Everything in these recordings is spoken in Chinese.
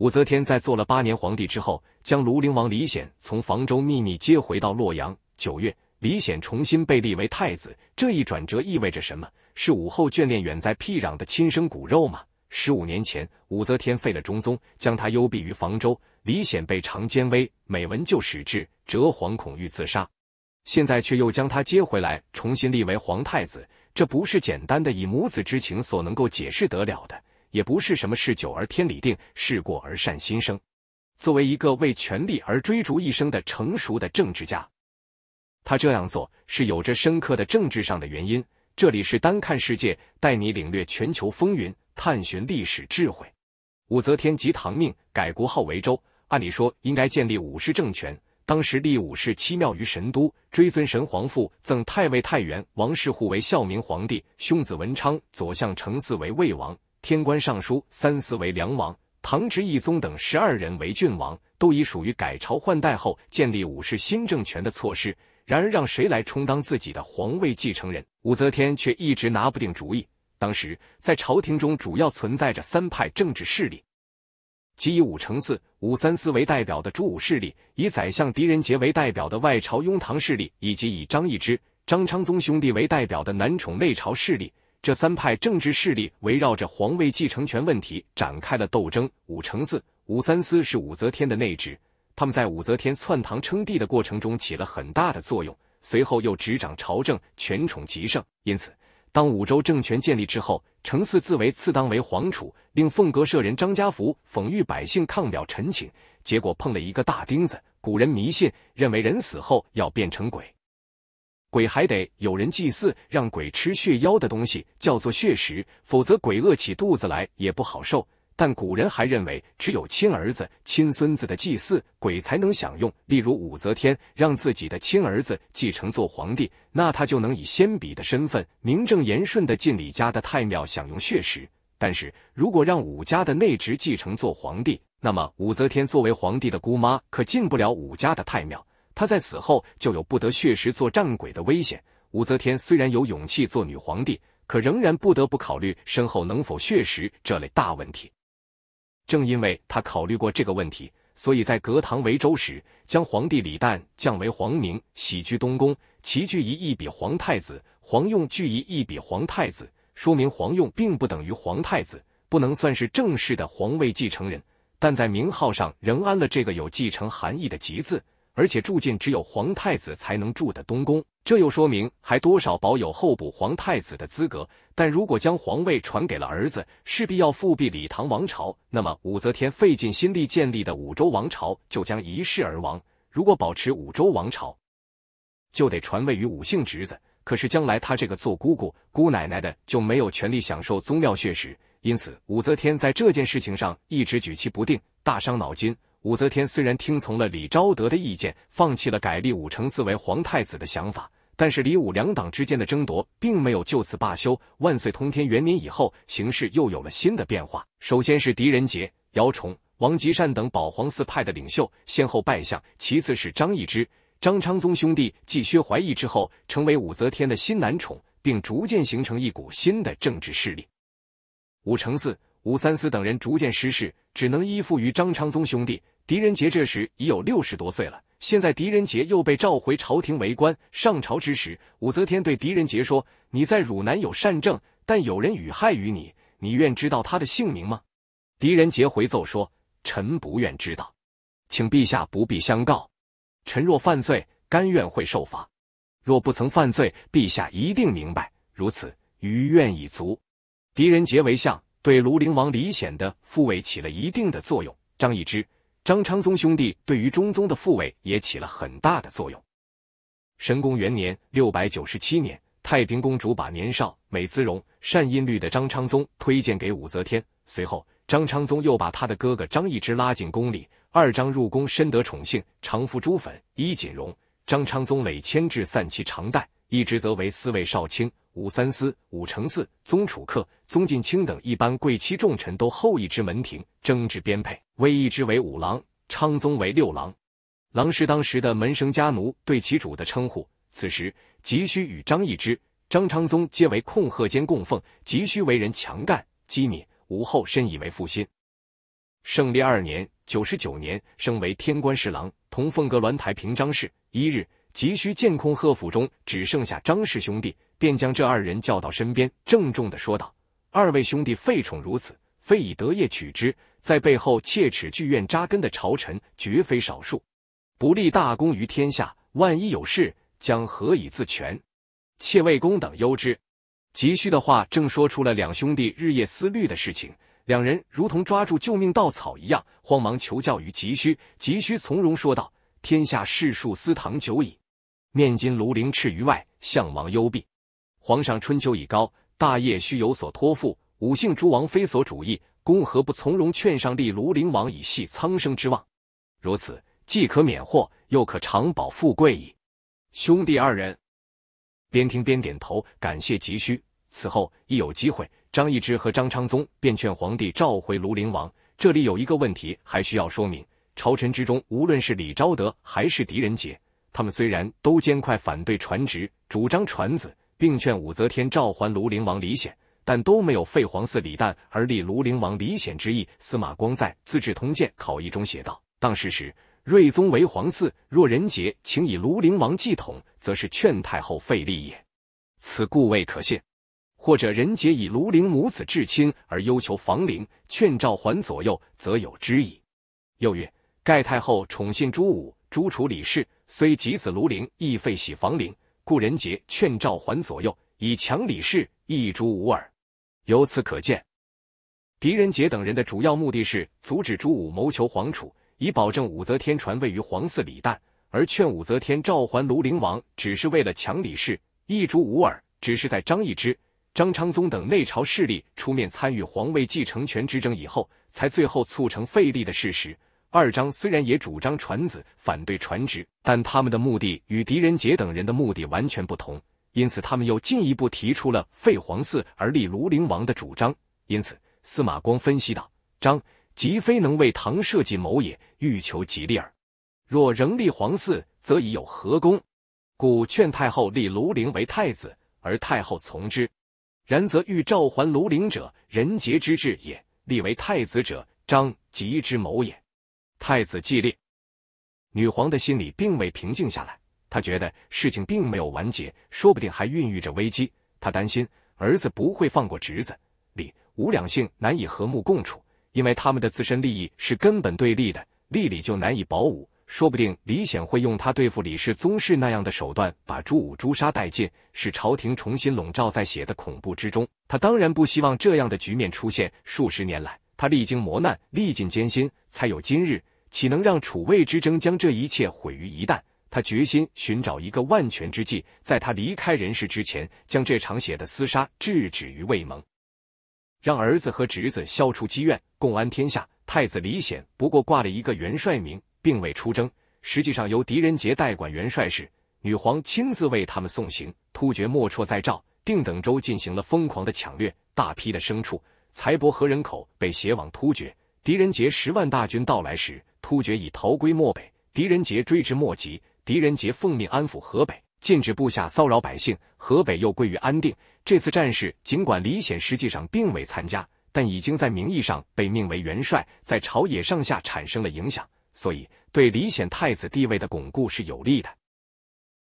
武则天在做了八年皇帝之后，将庐陵王李显从房州秘密接回到洛阳。九月，李显重新被立为太子。这一转折意味着什么？是武后眷恋远在僻壤的亲生骨肉吗？十五年前，武则天废了中宗，将他幽闭于房州。李显被常监威，每闻就使至，折惶恐欲自杀。现在却又将他接回来，重新立为皇太子，这不是简单的以母子之情所能够解释得了的。也不是什么事久而天理定，事过而善心生。作为一个为权力而追逐一生的成熟的政治家，他这样做是有着深刻的政治上的原因。这里是单看世界，带你领略全球风云，探寻历史智慧。武则天即唐命改国号为周，按理说应该建立武士政权。当时立武士七庙于神都，追尊神皇父，赠太尉太原王室户为孝明皇帝，兄子文昌左相成嗣为魏王。天官尚书三司为梁王，唐直义宗等十二人为郡王，都已属于改朝换代后建立武氏新政权的措施。然而，让谁来充当自己的皇位继承人，武则天却一直拿不定主意。当时，在朝廷中主要存在着三派政治势力：即以武承嗣、武三思为代表的朱武势力，以宰相狄仁杰为代表的外朝雍唐势力，以及以张易之、张昌宗兄弟为代表的南宠内朝势力。这三派政治势力围绕着皇位继承权问题展开了斗争。武承嗣、武三思是武则天的内侄，他们在武则天篡唐称帝的过程中起了很大的作用，随后又执掌朝政，权宠极盛。因此，当武周政权建立之后，承嗣自为次当为皇储，令凤阁舍人张家福讽喻百姓抗表陈请，结果碰了一个大钉子。古人迷信，认为人死后要变成鬼。鬼还得有人祭祀，让鬼吃血妖的东西，叫做血食，否则鬼饿起肚子来也不好受。但古人还认为，只有亲儿子、亲孙子的祭祀，鬼才能享用。例如武则天让自己的亲儿子继承做皇帝，那他就能以先比的身份，名正言顺的进李家的太庙享用血食。但是如果让武家的内侄继承做皇帝，那么武则天作为皇帝的姑妈，可进不了武家的太庙。他在死后就有不得血食做战鬼的危险。武则天虽然有勇气做女皇帝，可仍然不得不考虑身后能否血食这类大问题。正因为他考虑过这个问题，所以在隔唐为周时，将皇帝李旦降为皇明，喜居东宫。齐聚仪一比皇太子，皇用聚仪一比皇太子，说明皇用并不等于皇太子，不能算是正式的皇位继承人，但在名号上仍安了这个有继承含义的“吉”字。而且住进只有皇太子才能住的东宫，这又说明还多少保有候补皇太子的资格。但如果将皇位传给了儿子，势必要复辟李唐王朝，那么武则天费尽心力建立的武周王朝就将一逝而亡。如果保持武周王朝，就得传位于武姓侄子，可是将来他这个做姑姑、姑奶奶的就没有权利享受宗庙血食。因此，武则天在这件事情上一直举棋不定，大伤脑筋。武则天虽然听从了李昭德的意见，放弃了改立武承嗣为皇太子的想法，但是李武两党之间的争夺并没有就此罢休。万岁通天元年以后，形势又有了新的变化。首先是狄仁杰、姚崇、王吉善等保皇四派的领袖先后败相；其次是张易之、张昌宗兄弟继薛怀义之后，成为武则天的新男宠，并逐渐形成一股新的政治势力。武承嗣、武三思等人逐渐失势，只能依附于张昌宗兄弟。狄仁杰这时已有六十多岁了。现在狄仁杰又被召回朝廷为官。上朝之时，武则天对狄仁杰说：“你在汝南有善政，但有人与害于你，你愿知道他的姓名吗？”狄仁杰回奏说：“臣不愿知道，请陛下不必相告。臣若犯罪，甘愿会受罚；若不曾犯罪，陛下一定明白。如此，余愿已足。”狄仁杰为相，对庐陵王李显的复位起了一定的作用。张易之。张昌宗兄弟对于中宗的复位也起了很大的作用。神公元年（六百九十七年），太平公主把年少、美姿容、善音律的张昌宗推荐给武则天。随后，张昌宗又把他的哥哥张易之拉进宫里。二张入宫，深得宠幸，常服珠粉、衣锦荣。张昌宗累迁至散骑常带。一职则为四位少卿，武三思、武承嗣、宗楚客、宗近卿等一般贵戚重臣都后一之门庭争执编配，魏一之为五郎，昌宗为六郎。郎是当时的门生家奴对其主的称呼。此时急需与张一之、张昌宗皆为控鹤间供奉，急需为人强干机敏。武后深以为负心。胜利二年（九十九年），升为天官侍郎，同凤阁鸾台平章事。一日。急需见空贺府中只剩下张氏兄弟，便将这二人叫到身边，郑重的说道：“二位兄弟废宠如此，非以德业取之，在背后切齿拒怨扎根的朝臣绝非少数。不立大功于天下，万一有事，将何以自全？妾为公等忧之。”急需的话正说出了两兄弟日夜思虑的事情，两人如同抓住救命稻草一样，慌忙求教于急需。急需从容说道：“天下世数私堂久矣。”念今庐陵斥于外，相王幽闭。皇上春秋已高，大业需有所托付。五姓诸王非所主意，公何不从容劝上立庐陵王，以系苍生之望？如此，既可免祸，又可长保富贵矣。兄弟二人边听边点头，感谢急需。此后一有机会，张易之和张昌宗便劝皇帝召回庐陵王。这里有一个问题，还需要说明：朝臣之中，无论是李昭德还是狄仁杰。他们虽然都坚快反对传旨，主张传子，并劝武则天召还庐陵王李显，但都没有废皇嗣李旦而立庐陵王李显之意。司马光在《资治通鉴考异》中写道：“当时时睿宗为皇嗣，若人杰请以庐陵王继统，则是劝太后废立也，此故未可信。或者人杰以庐陵母子至亲而忧求房陵，劝召还左右，则有之矣。”又曰：“盖太后宠信朱武、朱楚、李氏。”虽及子庐陵，亦废喜房陵。故人杰劝赵桓左右，以强李氏，抑诛无耳。由此可见，狄仁杰等人的主要目的是阻止朱武谋求皇储，以保证武则天传位于皇嗣李旦；而劝武则天召还庐陵王，只是为了强李氏，抑诛无耳。只是在张易之、张昌宗等内朝势力出面参与皇位继承权之争以后，才最后促成废立的事实。二张虽然也主张传子，反对传侄，但他们的目的与狄仁杰等人的目的完全不同，因此他们又进一步提出了废皇嗣而立庐陵王的主张。因此，司马光分析道：“张即非能为唐社稷谋也，欲求吉利耳。若仍立皇嗣，则已有何功？故劝太后立庐陵为太子，而太后从之。然则欲召还庐陵者，仁杰之志也；立为太子者，张吉之谋也。”太子继立，女皇的心里并未平静下来。她觉得事情并没有完结，说不定还孕育着危机。她担心儿子不会放过侄子李武两姓难以和睦共处，因为他们的自身利益是根本对立的，立李就难以保武。说不定李显会用他对付李氏宗室那样的手段，把朱武诛杀殆尽，使朝廷重新笼罩在血的恐怖之中。他当然不希望这样的局面出现。数十年来，他历经磨难，历尽艰辛，才有今日。岂能让楚魏之争将这一切毁于一旦？他决心寻找一个万全之计，在他离开人世之前，将这场血的厮杀制止于魏蒙，让儿子和侄子消除积怨，共安天下。太子李显不过挂了一个元帅名，并未出征，实际上由狄仁杰代管元帅事。女皇亲自为他们送行。突厥莫绰在赵定等州进行了疯狂的抢掠，大批的牲畜、财帛和人口被携往突厥。狄仁杰十万大军到来时。突厥已逃归漠北，狄仁杰追之莫及。狄仁杰奉命安抚河北，禁止部下骚扰百姓，河北又归于安定。这次战事，尽管李显实际上并未参加，但已经在名义上被命为元帅，在朝野上下产生了影响，所以对李显太子地位的巩固是有利的。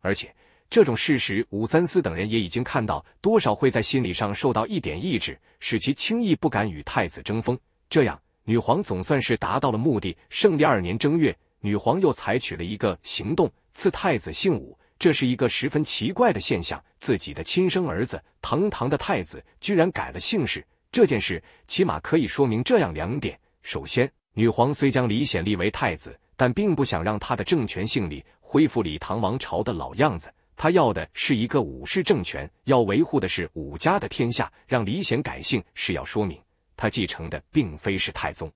而且，这种事实，武三思等人也已经看到，多少会在心理上受到一点抑制，使其轻易不敢与太子争锋。这样。女皇总算是达到了目的。胜利二年正月，女皇又采取了一个行动，赐太子姓武。这是一个十分奇怪的现象，自己的亲生儿子，堂堂的太子，居然改了姓氏。这件事起码可以说明这样两点：首先，女皇虽将李显立为太子，但并不想让他的政权姓李，恢复李唐王朝的老样子。他要的是一个武士政权，要维护的是武家的天下。让李显改姓，是要说明。他继承的并非是太宗、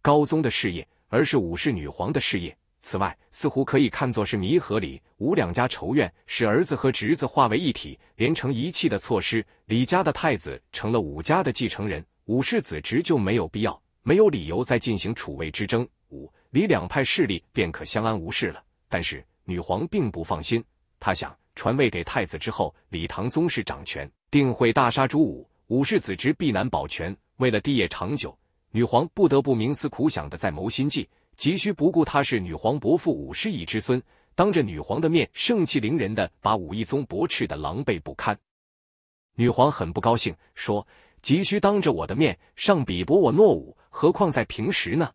高宗的事业，而是武氏女皇的事业。此外，似乎可以看作是弥合李、武两家仇怨，使儿子和侄子化为一体，连成一气的措施。李家的太子成了武家的继承人，武氏子侄就没有必要、没有理由再进行储位之争，五李两派势力便可相安无事了。但是，女皇并不放心，她想传位给太子之后，李唐宗室掌权，定会大杀朱武，武氏子侄必难保全。为了帝业长久，女皇不得不冥思苦想的在谋心计，急需不顾他是女皇伯父武师义之孙，当着女皇的面盛气凌人的把武义宗驳斥的狼狈不堪。女皇很不高兴，说：“急需当着我的面上鄙薄我诺武，何况在平时呢？”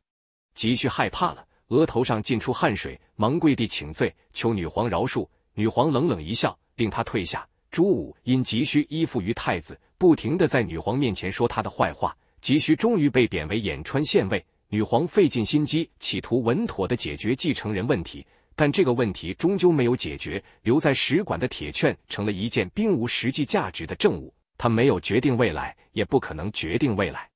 急需害怕了，额头上浸出汗水，忙跪地请罪，求女皇饶恕。女皇冷冷一笑，令他退下。朱武因急需依附于太子，不停的在女皇面前说他的坏话。急需终于被贬为眼川县尉。女皇费尽心机，企图稳妥的解决继承人问题，但这个问题终究没有解决。留在使馆的铁券成了一件并无实际价值的证物，它没有决定未来，也不可能决定未来。